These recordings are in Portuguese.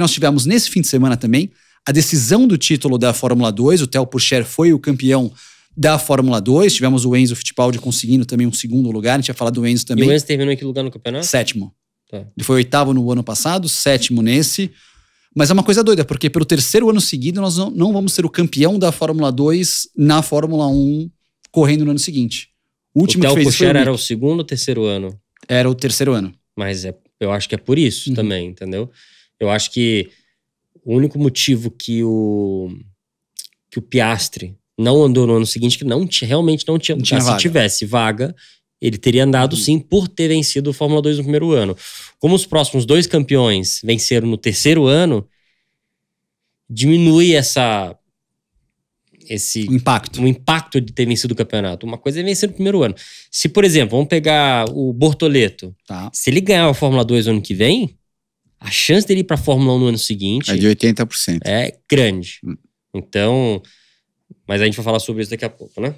nós tivemos nesse fim de semana também a decisão do título da Fórmula 2. O Theo Pourchaire foi o campeão da Fórmula 2. Tivemos o Enzo Fittipaldi conseguindo também um segundo lugar. A gente ia falar do Enzo também. E o Enzo terminou em que lugar no campeonato? Sétimo. Tá. Ele foi oitavo no ano passado, sétimo nesse. Mas é uma coisa doida, porque pelo terceiro ano seguido nós não vamos ser o campeão da Fórmula 2 na Fórmula 1 correndo no ano seguinte. O último o Theo que fez o era o segundo ou terceiro ano? Era o terceiro ano. Mas é, eu acho que é por isso uhum. também, entendeu? Eu acho que o único motivo que o que o Piastre não andou no ano seguinte, que não realmente não tinha, não tinha se vaga. tivesse vaga, ele teria andado uhum. sim por ter vencido o Fórmula 2 no primeiro ano. Como os próximos dois campeões venceram no terceiro ano, diminui essa esse o impacto. O impacto de ter vencido o campeonato. Uma coisa é vencer no primeiro ano. Se, por exemplo, vamos pegar o Bortoleto. Tá. Se ele ganhar a Fórmula 2 ano que vem, a chance dele ir para a Fórmula 1 no ano seguinte. É de 80%. É grande. Hum. Então. Mas a gente vai falar sobre isso daqui a pouco, né?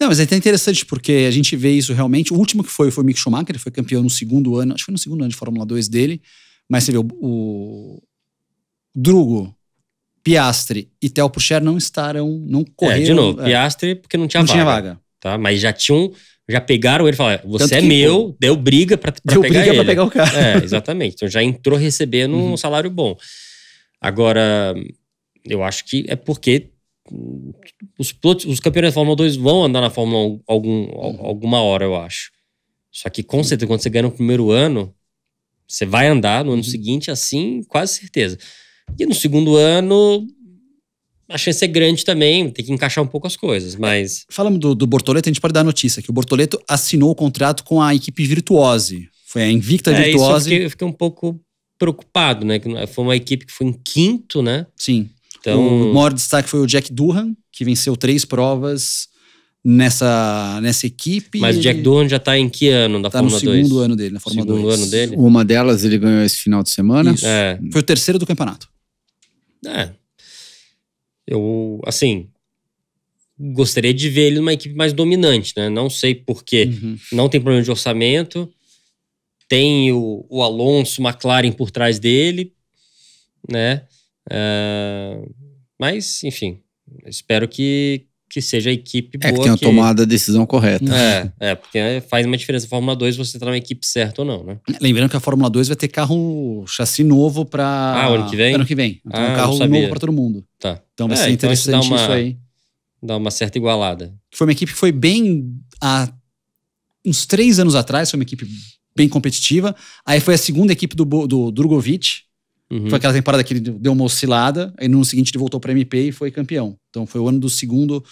Não, mas é até interessante porque a gente vê isso realmente. O último que foi foi o Mick Schumacher, ele foi campeão no segundo ano, acho que foi no segundo ano de Fórmula 2 dele. Mas você vê o, o Drugo, Piastre e Theo Pucher não estaram, não correram. É, de novo, é, Piastre porque não tinha não vaga. Tinha vaga. Tá? Mas já tinham já pegaram ele e falaram: você é meu, deu briga pra, pra deu pegar briga ele. Pra pegar o cara. É, exatamente. Então já entrou recebendo uhum. um salário bom. Agora, eu acho que é porque os, os campeões da Fórmula 2 vão andar na Fórmula 1 algum, uhum. alguma hora, eu acho. Só que com certeza, quando você ganha no primeiro ano, você vai andar no ano uhum. seguinte, assim, quase certeza. E no segundo ano, a chance é grande também, tem que encaixar um pouco as coisas, é, mas... Falando do, do Bortoleto, a gente pode dar a notícia que o Bortoleto assinou o contrato com a equipe Virtuose. Foi a Invicta é, Virtuose. Eu fiquei, eu fiquei um pouco preocupado, né? É, foi uma equipe que foi em quinto, né? Sim. Então... O maior destaque foi o Jack Durham, que venceu três provas nessa, nessa equipe. Mas o Jack Durham já está em que ano da tá Fórmula 2? Está no segundo 2? ano dele, na Fórmula segundo 2. ano dele. Uma delas ele ganhou esse final de semana. É. Foi o terceiro do campeonato. É. Eu, assim, gostaria de ver ele numa equipe mais dominante, né? Não sei porquê. Uhum. Não tem problema de orçamento. Tem o, o Alonso, McLaren por trás dele, né? Uh, mas, enfim, espero que, que seja a equipe boa. É, que tenha que... tomado a decisão correta. É, é, porque faz uma diferença. A Fórmula 2 você entrar na equipe certa ou não, né? Lembrando que a Fórmula 2 vai ter carro, chassi novo para. Ah, ano que vem? Ano que vem. Então, ah, um carro novo para todo mundo. Tá. Então vai é, ser então interessante isso, uma, isso, aí. Dá uma certa igualada. Foi uma equipe que foi bem. Há uns três anos atrás, foi uma equipe bem competitiva. Aí foi a segunda equipe do, do Drogovic Uhum. Foi aquela temporada que ele deu uma oscilada, aí no ano seguinte ele voltou para MP e foi campeão. Então foi o ano do segundo.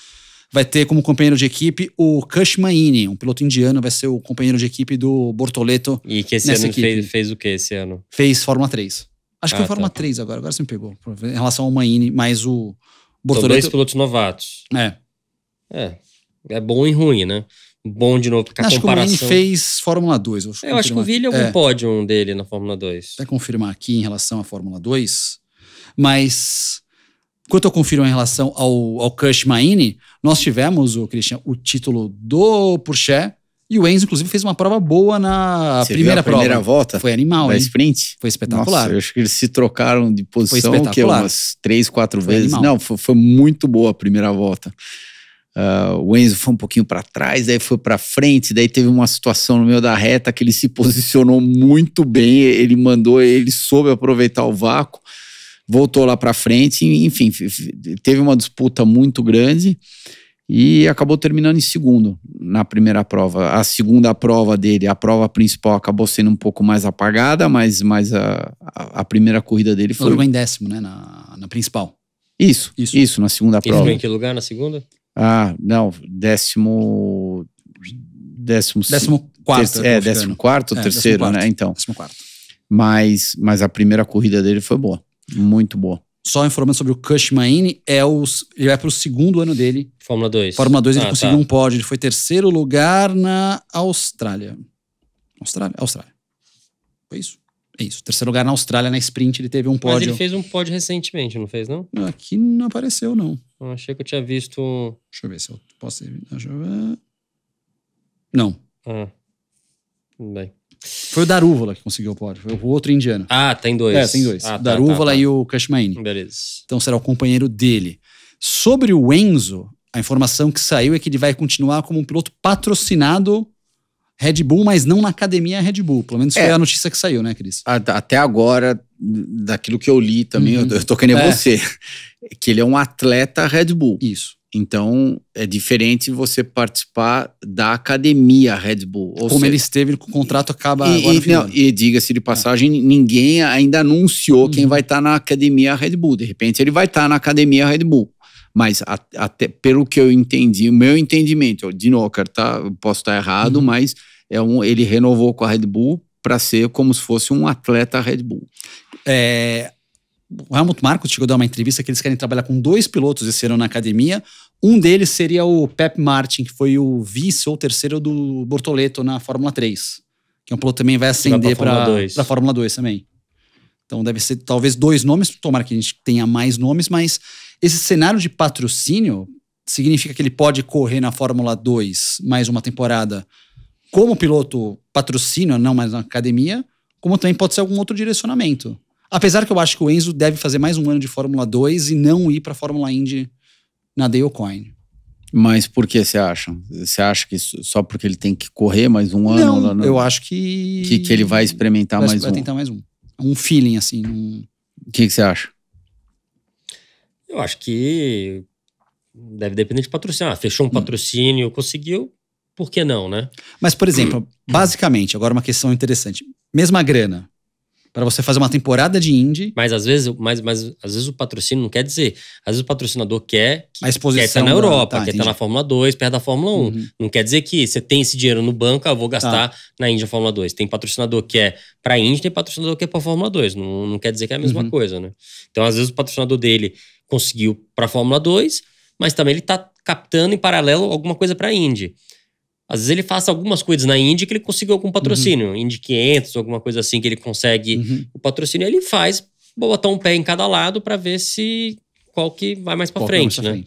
Vai ter como companheiro de equipe o Kush Maini, um piloto indiano, vai ser o companheiro de equipe do Bortoleto. E que esse ano fez, fez, o que esse ano? Fez Fórmula 3. Acho ah, que foi ah, Fórmula tá. 3 tá. agora, agora você me pegou. Em relação ao Maini, mais o Bortoleto. São dois pilotos novatos. É. É. É bom e ruim, né? bom de novo, com a acho comparação. Acho que o Lane fez Fórmula 2. Eu, eu acho que o Vini é um pódio dele na Fórmula 2. Até confirmar aqui em relação à Fórmula 2, mas quanto eu confiro em relação ao, ao Kush Maine, nós tivemos, o Christian, o título do Porsche e o Enzo, inclusive, fez uma prova boa na Você primeira prova. primeira volta? Foi animal, hein? sprint? Foi espetacular. Nossa, eu acho que eles se trocaram de posição que umas três, quatro foi vezes. Animal. Não, foi, foi muito boa a primeira volta. Uh, o Enzo foi um pouquinho para trás, daí foi para frente, daí teve uma situação no meio da reta que ele se posicionou muito bem, ele mandou, ele soube aproveitar o vácuo, voltou lá para frente, enfim, teve uma disputa muito grande e acabou terminando em segundo na primeira prova. A segunda prova dele, a prova principal, acabou sendo um pouco mais apagada, mas, mas a, a, a primeira corrida dele foi. Ele em décimo, né? Na, na principal. Isso, isso, isso, na segunda prova. Ele em que lugar na segunda? Ah, não, décimo. Décimo, décimo quarto. Ter, é, décimo quarto ou é, terceiro, né? quarto, né? Então. Décimo quarto. Mas, mas a primeira corrida dele foi boa. Muito boa. Só informando sobre o Kush é os, ele vai para o segundo ano dele. Fórmula 2. Fórmula 2, ah, ele conseguiu tá. um pódio. Ele foi terceiro lugar na Austrália. Austrália? Austrália. Foi isso? É isso. Terceiro lugar na Austrália, na sprint, ele teve um pódio. Mas ele fez um pódio recentemente, não fez, não? Aqui não apareceu, não. Eu achei que eu tinha visto. Deixa eu ver se eu posso Deixa eu ver. Não. Ah. Bem. Foi o Darúvola que conseguiu o pódio. Foi o outro indiano. Ah, tem dois. É, tem dois. Ah, tá, tá, tá, e o Kashmaini. Beleza. Então será o companheiro dele. Sobre o Enzo, a informação que saiu é que ele vai continuar como um piloto patrocinado Red Bull, mas não na academia Red Bull. Pelo menos é. foi a notícia que saiu, né, Cris? Até agora, daquilo que eu li também, uhum. eu tô querendo é, é. você, que ele é um atleta Red Bull. Isso. Então, é diferente você participar da academia Red Bull. Ou Como seja, ele esteve, o contrato acaba e, agora. E, e diga-se de passagem, é. ninguém ainda anunciou uhum. quem vai estar tá na academia Red Bull. De repente, ele vai estar tá na academia Red Bull. Mas até pelo que eu entendi, o meu entendimento, de novo, tá, posso estar tá errado, uhum. mas é um, ele renovou com a Red Bull para ser como se fosse um atleta Red Bull. É, o Helmut Marko chegou a dar uma entrevista que eles querem trabalhar com dois pilotos esse ano na academia. Um deles seria o Pep Martin, que foi o vice ou terceiro do Bortoleto na Fórmula 3. Que é um piloto também vai ascender para a Fórmula 2 também. Então deve ser talvez dois nomes, tomara que a gente tenha mais nomes, mas esse cenário de patrocínio significa que ele pode correr na Fórmula 2 mais uma temporada como piloto patrocínio, não mais na academia, como também pode ser algum outro direcionamento. Apesar que eu acho que o Enzo deve fazer mais um ano de Fórmula 2 e não ir para Fórmula Indy na Coin. Mas por que você acha? Você acha que só porque ele tem que correr mais um ano? Não, não? Né, né? eu acho que... que... que... ele vai experimentar vai mais vai um. Vai tentar mais um. Um feeling, assim. O um... que, que você acha? Eu acho que deve depender de patrocínio. Ah, fechou um hum. patrocínio, conseguiu, por que não, né? Mas, por exemplo, hum. basicamente, agora uma questão interessante. Mesma grana, para você fazer uma temporada de indie. Mas às vezes, mas, mas, às vezes o patrocínio não quer dizer. Às vezes o patrocinador quer que, a exposição quer estar tá na Europa, tá, quer tá entendi. estar na Fórmula 2, perto da Fórmula 1. Uhum. Não quer dizer que você tem esse dinheiro no banco, eu ah, vou tá. gastar tá. na Índia Fórmula 2. Tem patrocinador que é para a Índia, tem patrocinador que é para a Fórmula 2. Não, não quer dizer que é a mesma uhum. coisa, né? Então, às vezes o patrocinador dele conseguiu para a Fórmula 2, mas também ele está captando em paralelo alguma coisa para a Indy. Às vezes ele faça algumas coisas na Indy que ele conseguiu algum patrocínio, uhum. Indy 500, alguma coisa assim que ele consegue uhum. o patrocínio, ele faz, botar um pé em cada lado para ver se qual que vai mais para frente, né?